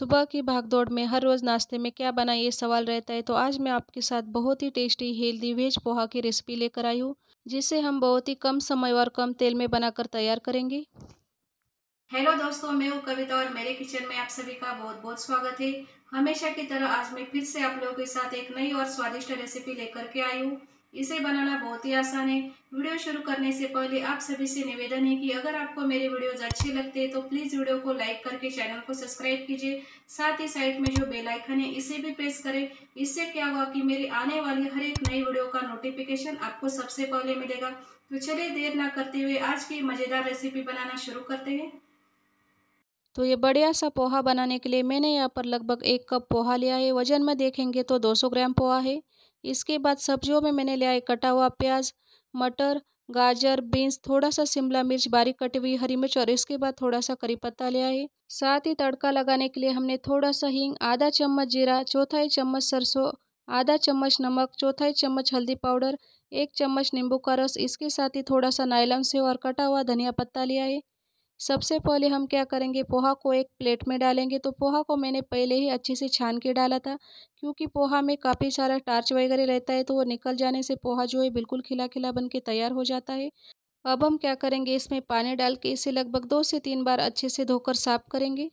सुबह की भागदौड़ में हर रोज़ नाश्ते में क्या बना ये सवाल रहता है तो आज मैं आपके साथ बहुत ही टेस्टी हेल्दी वेज पोहा की रेसिपी लेकर आई हूँ जिसे हम बहुत ही कम समय और कम तेल में बनाकर तैयार करेंगे हेलो दोस्तों मैं हूँ कविता और मेरे किचन में आप सभी का बहुत बहुत स्वागत है हमेशा की तरह आज मैं फिर से आप लोगों के साथ एक नई और स्वादिष्ट रेसिपी लेकर के आई हूँ इसे बनाना बहुत ही आसान है वीडियो शुरू करने से पहले आप सभी से निवेदन है कि अगर आपको मेरे वीडियोज अच्छे लगते हैं तो प्लीज़ वीडियो को लाइक करके चैनल को सब्सक्राइब कीजिए साथ ही साइड में जो बेल आइकन है इसे भी प्रेस करें इससे क्या होगा कि मेरी आने वाली हर एक नई वीडियो का नोटिफिकेशन आपको सबसे पहले मिलेगा तो चलिए देर ना करते हुए आज की मज़ेदार रेसिपी बनाना शुरू करते हैं तो ये बढ़िया सा पोहा बनाने के लिए मैंने यहाँ पर लगभग एक कप पोहा लिया है वजन में देखेंगे तो 200 ग्राम पोहा है इसके बाद सब्जियों में मैंने लिया है कटा हुआ प्याज मटर गाजर बीन्स थोड़ा सा शिमला मिर्च बारीक कटी हुई हरी मिर्च और इसके बाद थोड़ा सा करी पत्ता लिया है साथ ही तड़का लगाने के लिए हमने थोड़ा सा हींग आधा चम्मच जीरा चौथाई चम्मच सरसों आधा चम्मच नमक चौथाई चम्मच हल्दी पाउडर एक चम्मच नींबू का रस इसके साथ ही थोड़ा सा नायलम सेव और कटा हुआ धनिया पत्ता लिया है सबसे पहले हम क्या करेंगे पोहा को एक प्लेट में डालेंगे तो पोहा को मैंने पहले ही अच्छे से छान के डाला था क्योंकि पोहा में काफ़ी सारा टार्च वगैरह रहता है तो वो निकल जाने से पोहा जो है बिल्कुल खिला खिला बन के तैयार हो जाता है अब हम क्या करेंगे इसमें पानी डाल के इसे लगभग दो से तीन बार अच्छे से धोकर साफ करेंगे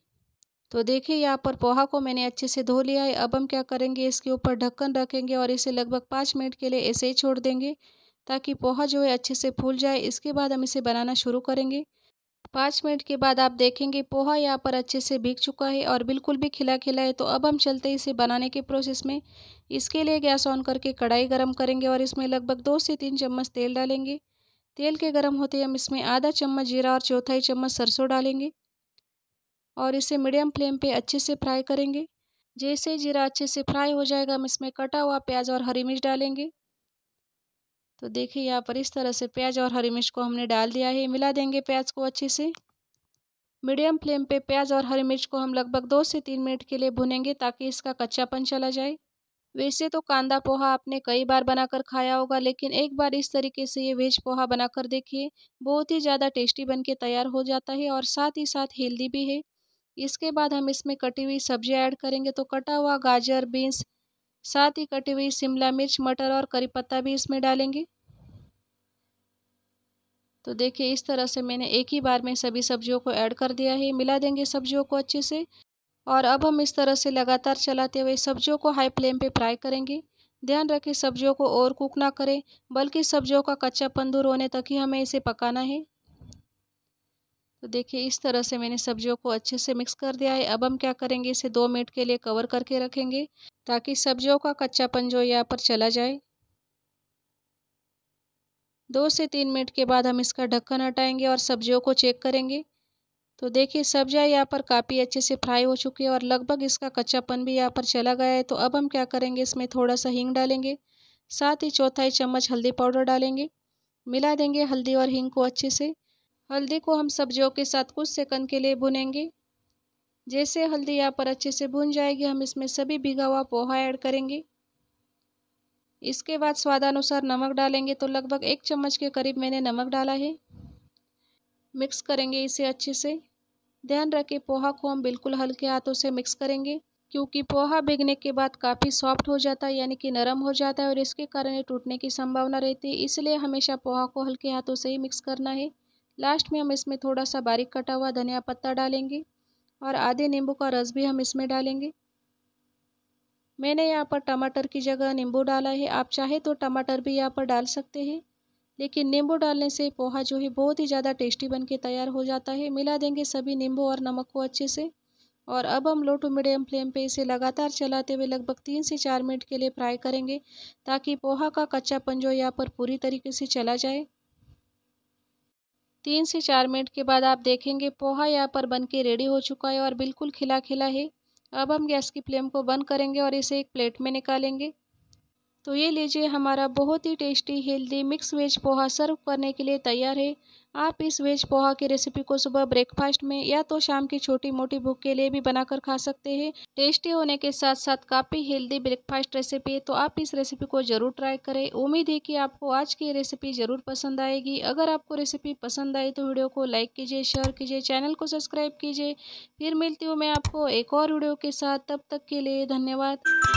तो देखिए यहाँ पर पोहा को मैंने अच्छे से धो लिया है अब हम क्या करेंगे इसके ऊपर ढक्कन रखेंगे और इसे लगभग पाँच मिनट के लिए ऐसे ही छोड़ देंगे ताकि पोहा जो है अच्छे से फूल जाए इसके बाद हम इसे बनाना शुरू करेंगे पाँच मिनट के बाद आप देखेंगे पोहा यहाँ पर अच्छे से भीग चुका है और बिल्कुल भी खिला खिला है तो अब हम चलते हैं इसे बनाने के प्रोसेस में इसके लिए गैस ऑन करके कढ़ाई गर्म करेंगे और इसमें लगभग दो से तीन चम्मच तेल डालेंगे तेल के गरम होते हम इसमें आधा चम्मच जीरा और चौथाई चम्मच सरसों डालेंगे और इसे मीडियम फ्लेम पर अच्छे से फ्राई करेंगे जैसे जीरा अच्छे से फ्राई हो जाएगा हम इसमें कटा हुआ प्याज और हरी मिर्च डालेंगे तो देखिए यहाँ पर इस तरह से प्याज और हरी मिर्च को हमने डाल दिया है मिला देंगे प्याज को अच्छे से मीडियम फ्लेम पे प्याज और हरी मिर्च को हम लगभग दो से तीन मिनट के लिए भुनेंगे ताकि इसका कच्चापन चला जाए वैसे तो कांदा पोहा आपने कई बार बनाकर खाया होगा लेकिन एक बार इस तरीके से ये वेज पोहा बनाकर देखिए बहुत ही ज़्यादा टेस्टी बनके तैयार हो जाता है और साथ ही साथ हेल्दी भी है इसके बाद हम इसमें कटी हुई सब्जियाँ ऐड करेंगे तो कटा हुआ गाजर बीन्स साथ ही कटी हुई शिमला मिर्च मटर और करी पत्ता भी इसमें डालेंगे तो देखिए इस तरह से मैंने एक ही बार में सभी सब्जियों को ऐड कर दिया है मिला देंगे सब्जियों को अच्छे से और अब हम इस तरह से लगातार चलाते हुए सब्जियों को हाई फ्लेम पे फ्राई करेंगे ध्यान रखें सब्जियों को और कुक ना करें बल्कि सब्जियों का कच्चापन दूर होने तक ही हमें इसे पकाना है तो देखिए इस तरह से मैंने सब्जियों को अच्छे से मिक्स कर दिया है अब हम क्या करेंगे इसे दो मिनट के लिए कवर करके रखेंगे ताकि सब्जियों का कच्चापन जो यहाँ पर चला जाए दो से तीन मिनट के बाद हम इसका ढक्कन हटाएंगे और सब्जियों को चेक करेंगे तो देखिए सब्जियाँ यहाँ पर काफ़ी अच्छे से फ्राई हो चुकी है और लगभग इसका कच्चापन भी यहाँ पर चला गया है तो अब हम क्या करेंगे इसमें थोड़ा सा हींग डालेंगे साथ ही चौथाई चम्मच हल्दी पाउडर डालेंगे मिला देंगे हल्दी और हींग को अच्छे से हल्दी को हम सब्जियों के साथ कुछ सेकंड के लिए भुनेंगे जैसे हल्दी यहाँ पर अच्छे से भुन जाएगी हम इसमें सभी भिगा हुआ पोहा ऐड करेंगे इसके बाद स्वादानुसार नमक डालेंगे तो लगभग एक चम्मच के करीब मैंने नमक डाला है मिक्स करेंगे इसे अच्छे से ध्यान रखें पोहा को हम बिल्कुल हल्के हाथों से मिक्स करेंगे क्योंकि पोहा भिगने के बाद काफ़ी सॉफ्ट हो जाता है यानी कि नरम हो जाता है और इसके कारण ये टूटने की संभावना रहती है इसलिए हमेशा पोहा को हल्के हाथों से ही मिक्स करना है लास्ट में हम इसमें थोड़ा सा बारीक कटा हुआ धनिया पत्ता डालेंगे और आधे नींबू का रस भी हम इसमें डालेंगे मैंने यहाँ पर टमाटर की जगह नींबू डाला है आप चाहे तो टमाटर भी यहाँ पर डाल सकते हैं लेकिन नींबू डालने से पोहा जो है बहुत ही ज़्यादा टेस्टी बन के तैयार हो जाता है मिला देंगे सभी नींबू और नमक को अच्छे से और अब हम लो टू मीडियम फ्लेम पे इसे लगातार चलाते हुए लगभग तीन से चार मिनट के लिए फ्राई करेंगे ताकि पोहा का कच्चापन जो यहाँ पर पूरी तरीके से चला जाए तीन से चार मिनट के बाद आप देखेंगे पोहा यहाँ पर बन के रेडी हो चुका है और बिल्कुल खिला खिला है अब हम गैस की फ्लेम को बंद करेंगे और इसे एक प्लेट में निकालेंगे तो ये लीजिए हमारा बहुत ही tasty healthy mix veg poha serve करने के लिए तैयार है आप इस वेज पोहा की रेसिपी को सुबह ब्रेकफास्ट में या तो शाम की छोटी मोटी भूख के लिए भी बनाकर खा सकते हैं टेस्टी होने के साथ साथ काफ़ी हेल्दी ब्रेकफास्ट रेसिपी है तो आप इस रेसिपी को ज़रूर ट्राई करें उम्मीद है कि आपको आज की रेसिपी ज़रूर पसंद आएगी अगर आपको रेसिपी पसंद आए तो वीडियो को लाइक कीजिए शेयर कीजिए चैनल को सब्सक्राइब कीजिए फिर मिलती हूँ मैं आपको एक और वीडियो के साथ तब तक के लिए धन्यवाद